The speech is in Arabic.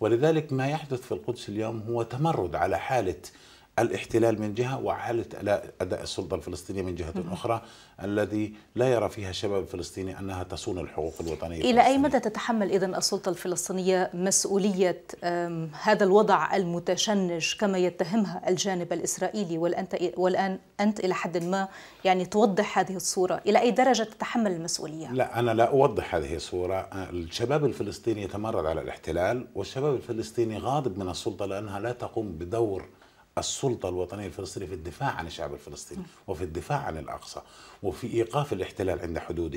ولذلك ما يحدث في القدس اليوم هو تمرد على حاله الاحتلال من جهة وعالة أداء السلطة الفلسطينية من جهة أخرى الذي لا يرى فيها الشباب الفلسطيني أنها تصون الحقوق الوطنية إلى أي مدى تتحمل اذا السلطة الفلسطينية مسؤولية هذا الوضع المتشنج كما يتهمها الجانب الإسرائيلي والآن أنت إلى حد ما يعني توضح هذه الصورة إلى أي درجة تتحمل المسؤولية؟ لا أنا لا أوضح هذه الصورة أه، الشباب الفلسطيني يتمرد على الاحتلال والشباب الفلسطيني غاضب من السلطة لأنها لا تقوم بدور السلطة الوطنية الفلسطينية في الدفاع عن الشعب الفلسطيني نعم. وفي الدفاع عن الأقصى وفي إيقاف الاحتلال عند حدوده